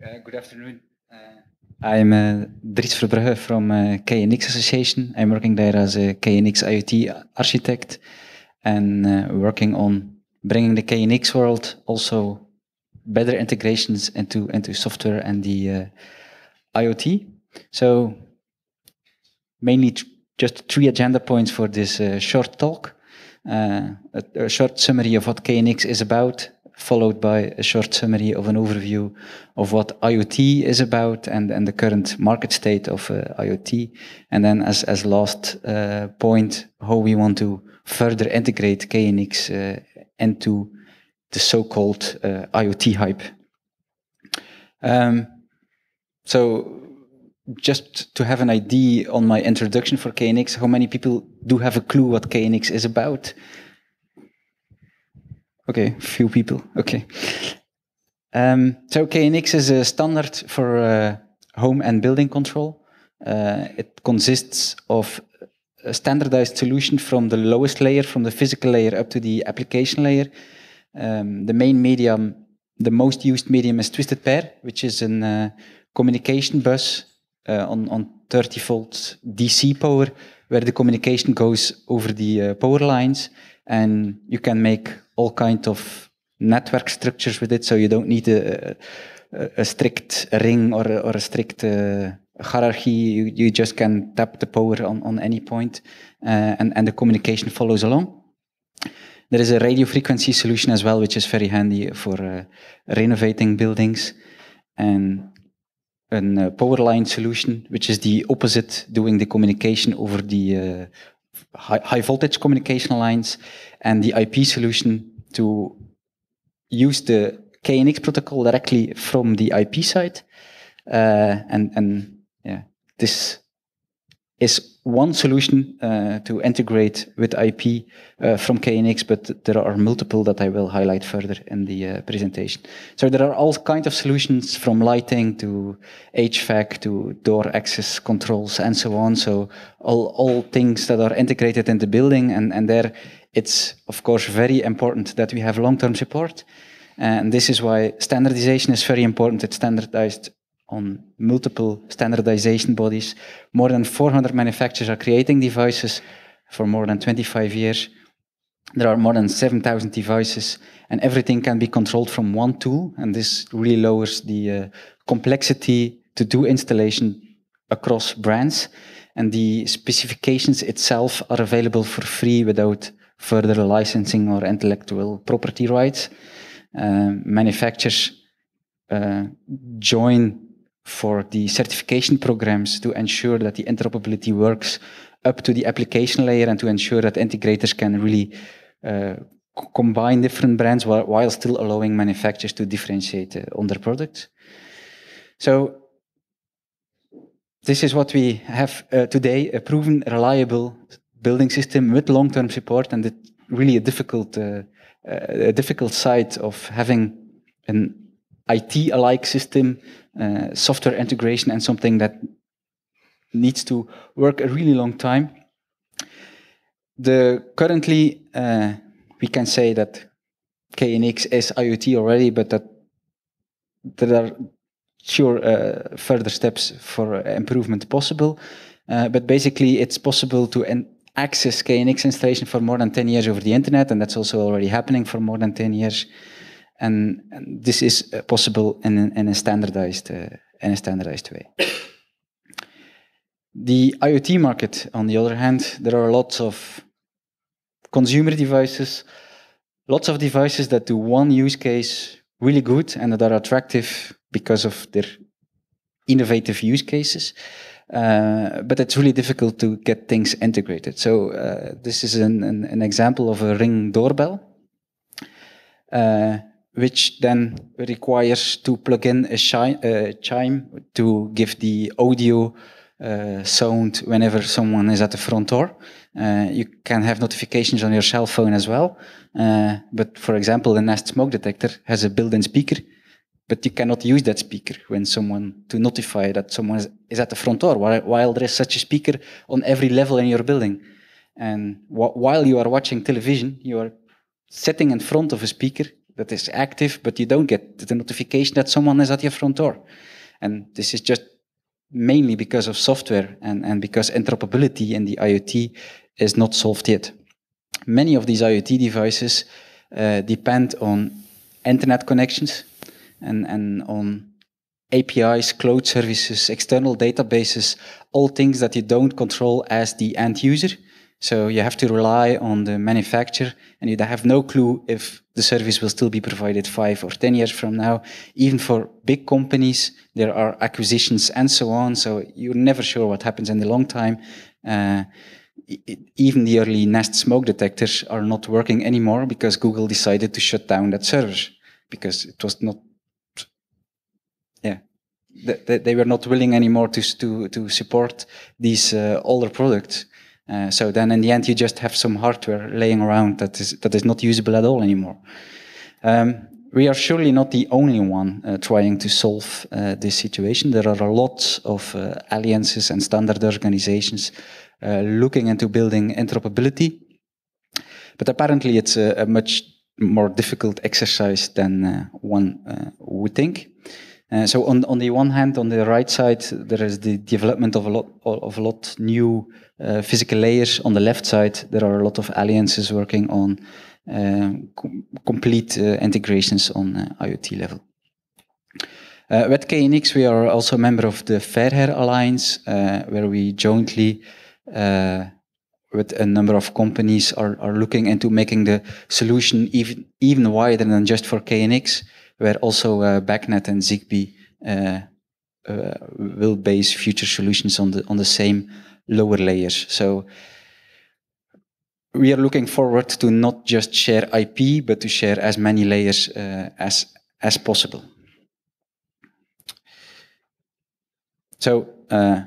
Eh, good afternoon. Uh, I'm uh, Dries Verbrugge from uh, KNX Association. I'm working there as a KNX IoT architect and working on bringing the KNX world also better integrations into into software and the IoT. So mainly just three agenda points for this short talk, a, a, short summary of what KNX is about, followed by a short summary of an overview of what IoT is about and, and the current market state of uh, IoT. And then as, as last uh, point, how we want to further integrate KNX uh, into the so-called uh, IoT hype. Um, so just to have an idea on my introduction for KNX, how many people do have a clue what KNX is about? Okay, few people. Okay. Um, so KNX is a standard for uh, home and building control. Uh, it consists of a standardized solution from the lowest layer, from the physical layer up to the application layer. Um, the main medium, the most used medium is Twisted Pair, which is a uh, communication bus uh, on, on 30 volt DC power, where the communication goes over the uh, power lines. And you can make all kinds of network structures with it, so you don't need a, a, a strict ring or, or a strict uh, hierarchy. You, you just can tap the power on, on any point, uh, and, and the communication follows along. There is a radio frequency solution as well, which is very handy for uh, renovating buildings, and a uh, power line solution, which is the opposite, doing the communication over the uh, high, high voltage communication lines and the IP solution to use the KNX protocol directly from the IP side. Uh, and and yeah, this is one solution uh, to integrate with IP uh, from KNX, but there are multiple that I will highlight further in the uh, presentation. So there are all kinds of solutions from lighting to HVAC to door access controls and so on. So all all things that are integrated in the building, and and there it's, of course, very important that we have long term support. And this is why standardization is very important. It's standardized on multiple standardization bodies. More than 400 manufacturers are creating devices for more than 25 years. There are more than 7,000 devices, and everything can be controlled from one tool. And this really lowers the uh, complexity to do installation across brands. And the specifications itself are available for free without further licensing or intellectual property rights. Uh, manufacturers uh, join for the certification programs to ensure that the interoperability works up to the application layer and to ensure that integrators can really uh, combine different brands while, while, still allowing manufacturers to differentiate uh, on their products. So this is what we have uh, today a proven reliable building system with long-term support, and it's really a difficult, uh, uh, a difficult side of having an IT-alike system, uh, software integration, and something that needs to work a really long time. The currently, uh, we can say that KNX is IoT already, but that there are sure uh, further steps for uh, improvement possible. Uh, but basically, it's possible to en access KNX installation for more than 10 years over the internet, and that's also already happening for more than 10 years. And, and this is uh, possible in, in, a standardized uh, in a standardized way. the IoT market, on the other hand, there are lots of consumer devices, lots of devices that do one use case really good and that are attractive because of their innovative use cases. Uh, but it's really difficult to get things integrated. So uh, this is an, an, an, example of a ring doorbell, uh, which then requires to plug in a uh, chime to give the audio uh, sound whenever someone is at the front door. you can have notifications on your cell phone as well. but for example, the Nest smoke detector has a built-in speaker but you cannot use that speaker when someone to notify that someone is at the front door while, while there is such a speaker on every level in your building and while you are watching television you are sitting in front of a speaker that is active but you don't get the notification that someone is at your front door and this is just mainly because of software and, and because interoperability in the iot is not solved yet many of these iot devices uh, depend on internet connections and, and on APIs, cloud services, external databases, all things that you don't control as the end user. So you have to rely on the manufacturer and you have no clue if the service will still be provided five or 10 years from now. Even for big companies, there are acquisitions and so on. So you're never sure what happens in the long time. Uh, even the early Nest smoke detectors are not working anymore because Google decided to shut down that server because it was not they were not willing anymore to to to support these uh, older products. Uh, so then in the end, you just have some hardware laying around that is that is not usable at all anymore. Um, we are surely not the only one uh, trying to solve uh, this situation. There are a lot of uh, alliances and standard organizations uh, looking into building interoperability. But apparently, it's a, a much more difficult exercise than one would think. Uh, so on, on the one hand, on the right side, there is the development of a lot of a lot new uh, physical layers. On the left side, there are a lot of alliances working on uh, com complete uh, integrations on IoT level. with KNX, we are also a member of the Fairhair Alliance, where we jointly with a number of companies are, are looking into making the solution even, even wider than just for KNX where also uh, BACnet and Zigbee uh, uh, will base future solutions on the on the same lower layers. So we are looking forward to not just share IP, but to share as many layers uh, as as possible. So uh,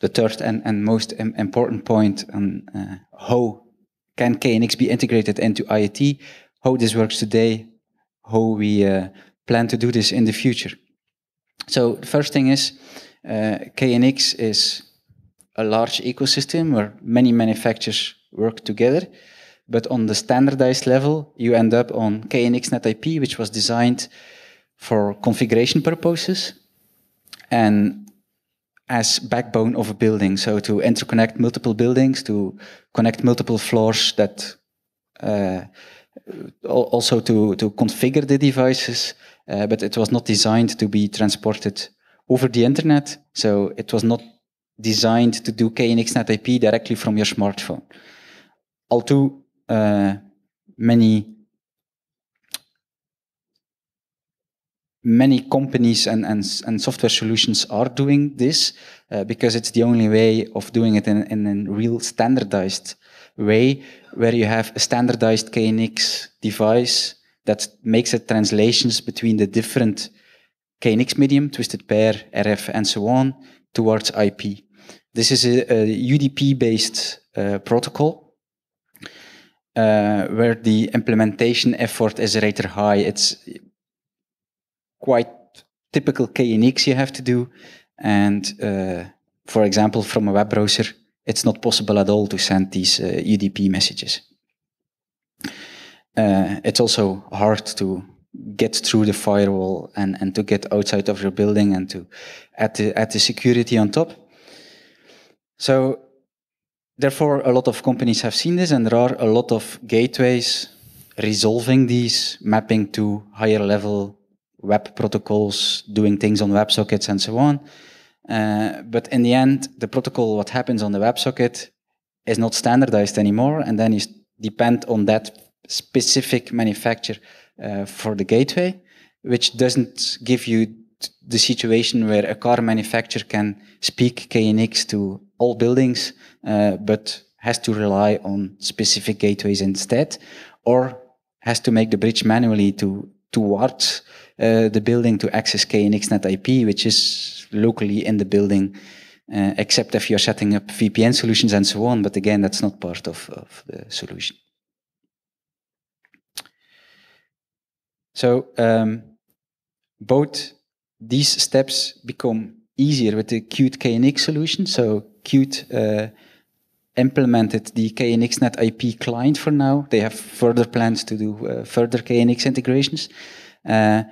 the third and, and most Im important point on uh, how can KNX be integrated into IoT, how this works today, how we uh, plan to do this in the future. So the first thing is uh, KNX is a large ecosystem where many manufacturers work together. But on the standardized level, you end up on KNX.NET which was designed for configuration purposes and as backbone of a building. So to interconnect multiple buildings, to connect multiple floors that uh, also to, to configure the devices, uh, but it was not designed to be transported over the internet. So it was not designed to do KNXNet IP directly from your smartphone. Although uh, many many companies and, and, and software solutions are doing this uh, because it's the only way of doing it in, in a real standardized way where you have a standardized KNX device that makes the translations between the different KNX medium, twisted pair, RF, and so on towards IP. This is a, a UDP based uh, protocol. Uh, where the implementation effort is rather high. It's quite typical KNX you have to do. And uh, for example, from a web browser, it's not possible at all to send these uh, UDP messages. Uh, it's also hard to get through the firewall and, and to get outside of your building and to add the, add the security on top. So therefore, a lot of companies have seen this and there are a lot of gateways resolving these, mapping to higher level web protocols, doing things on WebSockets and so on. Uh, but in the end, the protocol, what happens on the WebSocket is not standardized anymore. And then you depend on that specific manufacturer uh, for the gateway, which doesn't give you the situation where a car manufacturer can speak KNX to all buildings, uh, but has to rely on specific gateways instead, or has to make the bridge manually to towards uh, the building to access KNXNet IP, which is locally in the building, uh, except if you're setting up VPN solutions and so on. But again, that's not part of, of the solution. So um, both these steps become easier with the Qt KNX solution. So Qt eh, implemented the KNXNet IP client for now. They have further plans to do uh, further KNX integrations. Uh,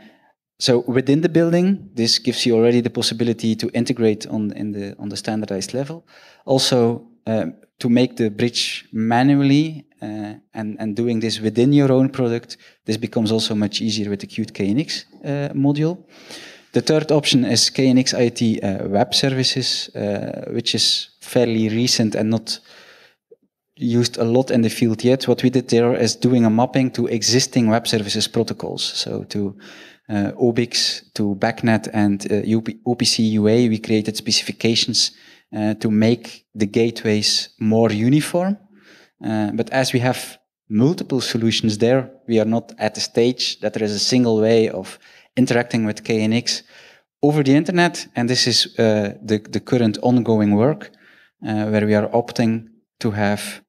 so within the building, this gives you already the possibility to integrate on in the on the standardized level. Also, uh, to make the bridge manually uh, and and doing this within your own product, this becomes also much easier with the Qt KNX uh, module. The third option is KNX IT uh, web services, uh, which is fairly recent and not used a lot in the field yet. What we did there is doing a mapping to existing web services protocols. So to uh, OBIX, to BACnet and uh, OPC UA, we created specifications uh, to make the gateways more uniform. Uh, but as we have multiple solutions there, we are not at the stage that there is a single way of interacting with KNX over the internet. And this is uh, the, the current ongoing work uh, where we are opting to have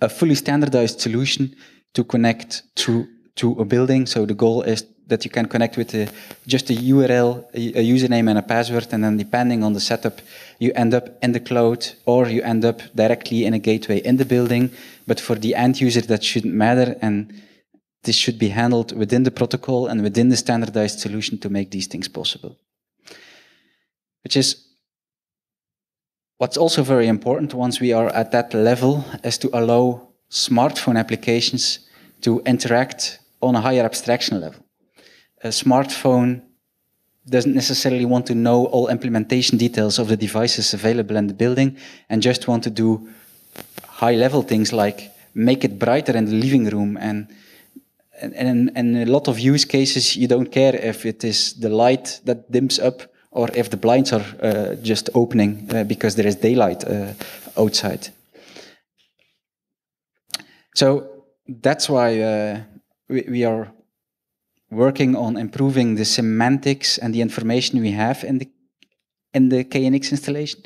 a fully standardized solution to connect to to a building. So the goal is that you can connect with a, just a URL, a, a username and a password. And then depending on the setup, you end up in the cloud or you end up directly in a gateway in the building. But for the end user, that shouldn't matter. And this should be handled within the protocol and within the standardized solution to make these things possible. Which is what's also very important once we are at that level is to allow smartphone applications to interact on a higher abstraction level. A smartphone doesn't necessarily want to know all implementation details of the devices available in the building and just want to do high level things like make it brighter in the living room and and, and, a lot of use cases, you don't care if it is the light that dims up or if the blinds are uh, just opening uh, because there is daylight uh, outside. So that's why uh, we, we, are working on improving the semantics and the information we have in the in the KNX installation.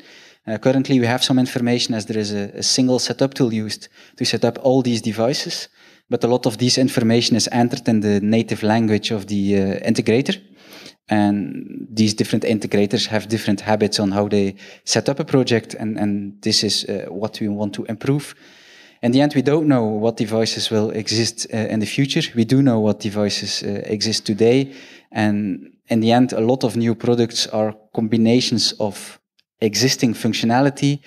Uh, currently, we have some information as there is a, a, single setup tool used to set up all these devices but a lot of this information is entered in the native language of the uh, integrator. And these different integrators have different habits on how they set up a project, and, and this is uh, what we want to improve. In the end, we don't know what devices will exist uh, in the future. We do know what devices uh, exist today. And in the end, a lot of new products are combinations of existing functionality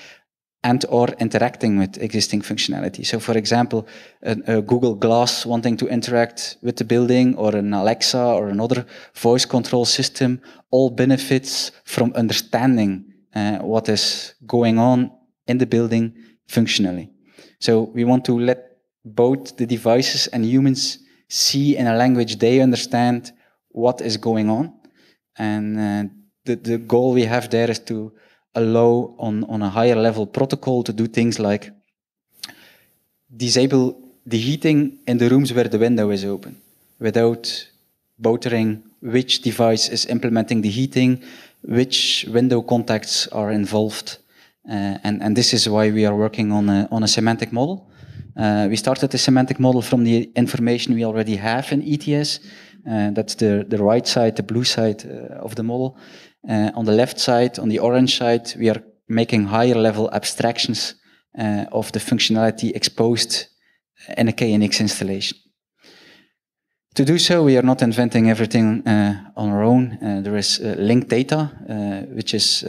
and or interacting with existing functionality. So for example, a, a, Google Glass wanting to interact with the building or an Alexa or another voice control system all benefits from understanding uh, what is going on in the building functionally. So we want to let both the devices and humans see in a language they understand what is going on. And uh, the, the goal we have there is to allow on, on a higher level protocol to do things like disable the heating in the rooms where the window is open without bothering which device is implementing the heating, which window contacts are involved. Uh, and, and this is why we are working on a, on a semantic model. Uh, we started the semantic model from the information we already have in ETS. Uh, that's the, the right side, the blue side uh, of the model. Uh, on the left side, on the orange side, we are making higher level abstractions uh, of the functionality exposed in a KNX installation. To do so, we are not inventing everything uh, on our own. Uh, there is uh, linked data, uh, which is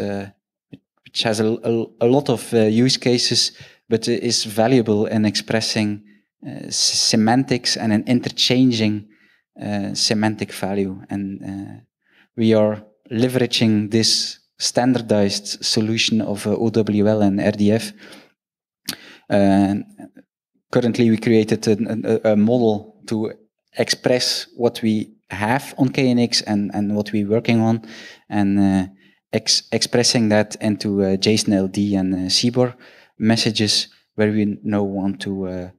which has a, a, a lot of use cases, but is valuable in expressing semantics and in interchanging semantic value. And we are leveraging this standardized solution of uh, OWL and RDF. Uh, currently, we created a, a, a, model to express what we have on KNX and, and what we're working on, and uh, ex expressing that into uh, JSON LD and uh, CBOR messages where we now want to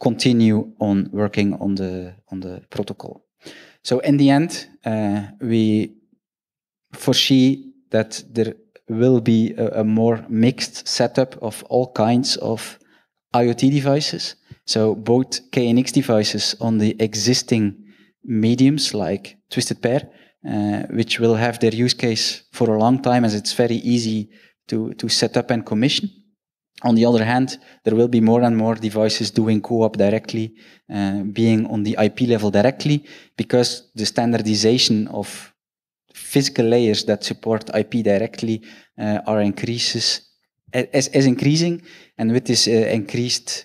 continue on working on the on the protocol. So in the end, uh, we foresee that there will be a, a, more mixed setup of all kinds of IoT devices. So both KNX devices on the existing mediums like Twisted Pair, uh, which will have their use case for a long time as it's very easy to, to set up and commission. On the other hand, there will be more and more devices doing co-op directly, uh, being on the IP level directly, because the standardization of physical layers that support IP directly uh, are increases as, increasing, and with this uh, increased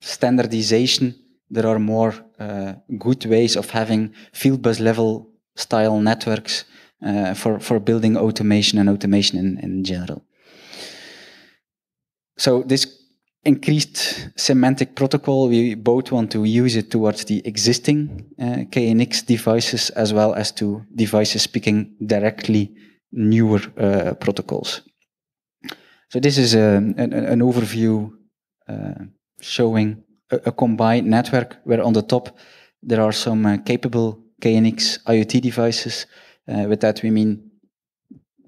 standardization, there are more uh, good ways of having field bus level style networks uh, for for building automation and automation in, in general. So this increased semantic protocol, we both want to use it towards the existing uh, eh, KNX devices as well as to devices speaking directly newer uh, protocols. So this is eh, a, an, an, overview uh, showing a, a, combined network where on the top there are some capable KNX IoT devices. with that we mean,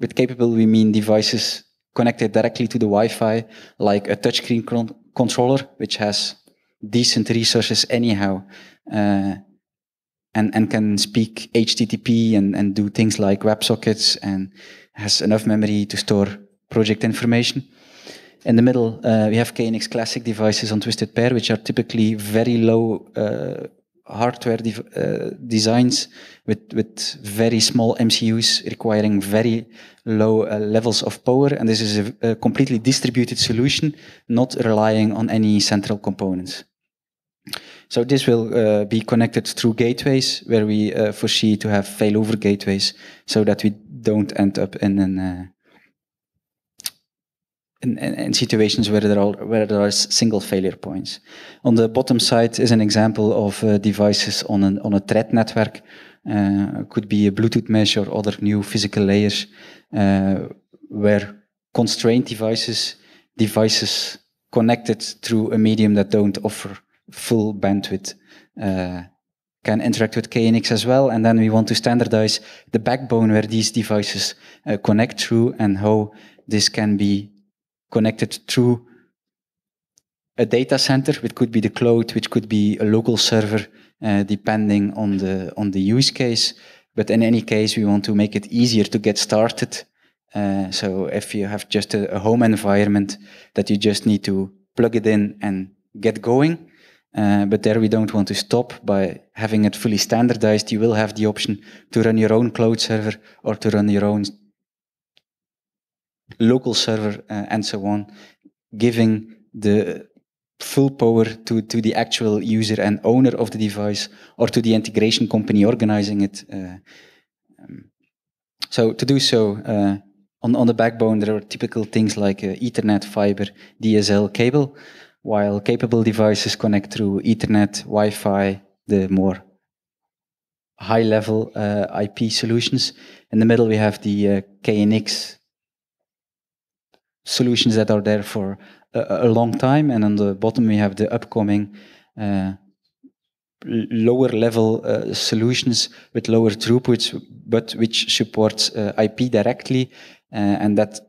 with capable we mean devices connected directly to the Wi-Fi, like a touchscreen con controller, which has decent resources anyhow, uh, and and can speak HTTP and and do things like WebSockets and has enough memory to store project information. In the middle, uh, we have KNX classic devices on Twisted Pair, which are typically very low uh, hardware uh, designs with, with very small MCUs requiring very low uh, levels of power. And this is a, a, completely distributed solution, not relying on any central components. So this will uh, be connected through gateways where we foresee to have failover gateways so that we don't end up in an in, in, in, situations where there are where there are single failure points. On the bottom side is an example of uh, devices on an on a thread network. Uh, could be a Bluetooth mesh or other new physical layers uh, where constrained devices devices connected through a medium that don't offer full bandwidth uh, can interact with KNX as well. And then we want to standardize the backbone where these devices uh, connect through and how this can be connected to a data center, which could be the cloud, which could be a local server, uh, depending on the on the use case. But in any case, we want to make it easier to get started. Uh, so if you have just a, a, home environment that you just need to plug it in and get going, uh, but there we don't want to stop by having it fully standardized. You will have the option to run your own cloud server or to run your own local server uh, and so on, giving the full power to, to the actual user and owner of the device or to the integration company organizing it. Uh, um, so to do so, uh, on, on the backbone, there are typical things like uh, Ethernet, fiber, DSL cable, while capable devices connect through Ethernet, Wi-Fi, the more high-level uh, IP solutions. In the middle, we have the uh, KNX solutions that are there for a, a, long time. And on the bottom, we have the upcoming uh, lower level uh, solutions with lower throughputs, but which supports uh, IP directly. Uh, and that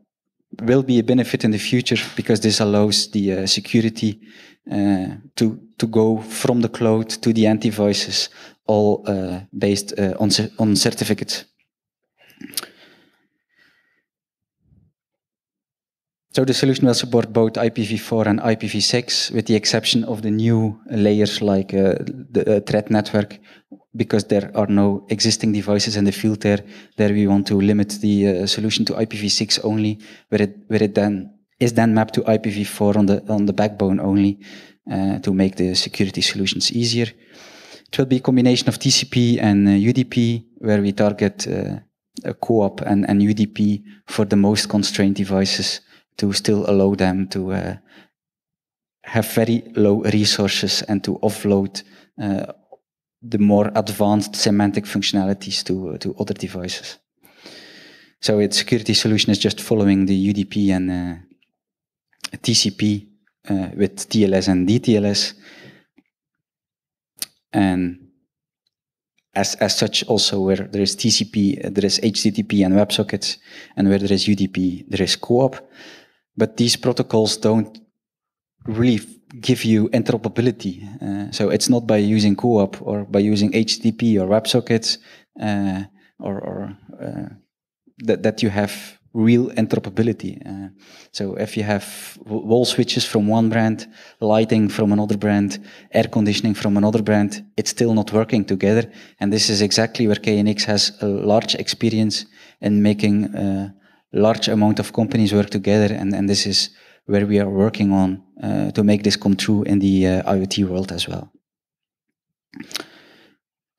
will be a benefit in the future because this allows the uh, security uh, to, to go from the cloud to the anti-voices, all based on, on certificates. So the solution will support both IPv4 and IPv6, with the exception of the new layers like uh, the uh, thread network, because there are no existing devices in the field there. There we want to limit the uh, solution to IPv6 only, where it where it then is then mapped to IPv4 on the on the backbone only, uh, to make the security solutions easier. It will be a combination of TCP and UDP, uh, where we target uh, a co-op and, and UDP for the most constrained devices to still allow them to uh, have very low resources and to offload uh, the more advanced semantic functionalities to, uh, to other devices. So its security solution is just following the UDP and uh, TCP uh, with TLS and DTLS. And as, as such also where there is TCP, there is HTTP and WebSockets, and where there is UDP, there is CoOP. But these protocols don't really give you interoperability. Uh, so it's not by using co-op or by using HTTP or WebSockets uh, or, or uh, that, that you have real interoperability. Uh, so if you have wall switches from one brand, lighting from another brand, air conditioning from another brand, it's still not working together. And this is exactly where KNX has a large experience in making uh, large amount of companies work together, and, and this is where we are working on uh, to make this come true in the uh, IoT world as well.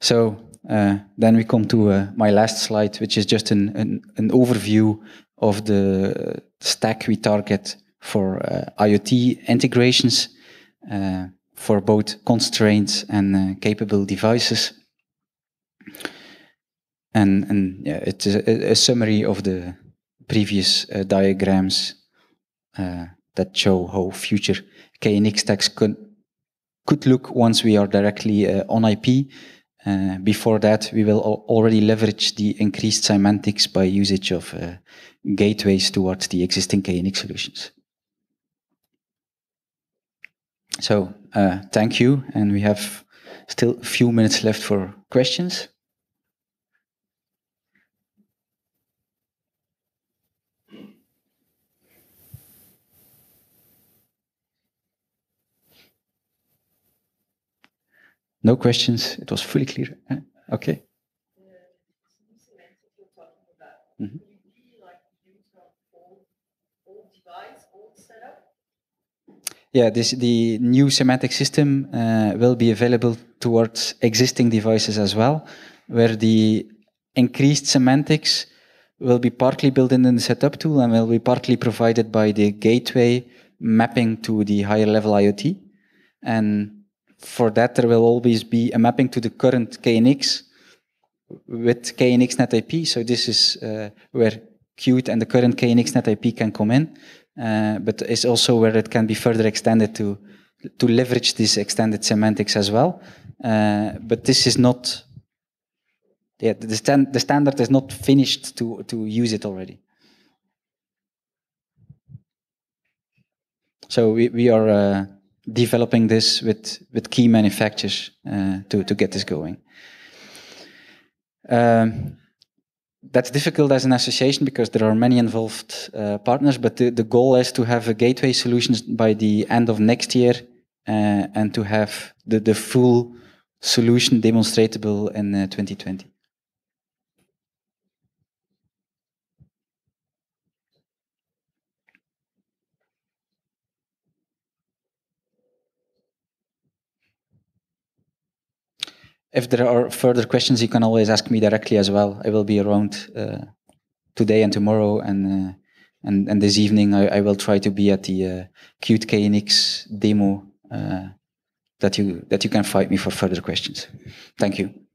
So uh, then we come to uh, my last slide, which is just an, an, an, overview of the stack we target for uh, IoT integrations uh, for both constraints and capable devices. And, and yeah, it's a, a summary of the previous uh, diagrams uh, that show how future KNX tags could, could look once we are directly uh, on IP. Uh, before that, we will al already leverage the increased semantics by usage of uh, gateways towards the existing KNX solutions. So, uh, thank you, and we have still a few minutes left for questions. No questions. It was fully clear. Okay. Mm-hmm. Yeah, this the new semantic system uh, will be available towards existing devices as well, where the increased semantics will be partly built in, in the setup tool and will be partly provided by the gateway mapping to the higher level IoT. And for that, there will always be a mapping to the current KNX with KNX NetIP. So this is uh, where Qt and the current KNX NetIP can come in, uh, but it's also where it can be further extended to to leverage this extended semantics as well. Uh, but this is not, yeah, the, stand, the standard is not finished to, to use it already. So we, we are uh, developing this with, with key manufacturers uh, to, to get this going. Um, that's difficult as an association because there are many involved uh, partners, but the, the goal is to have a gateway solution by the end of next year uh, and to have the, the full solution demonstrable in uh, 2020. if there are further questions, you can always ask me directly as well. I will be around uh, today and tomorrow, and uh, and and this evening I, I, will try to be at the uh, Qt KNX demo uh, that you that you can find me for further questions. Thank you.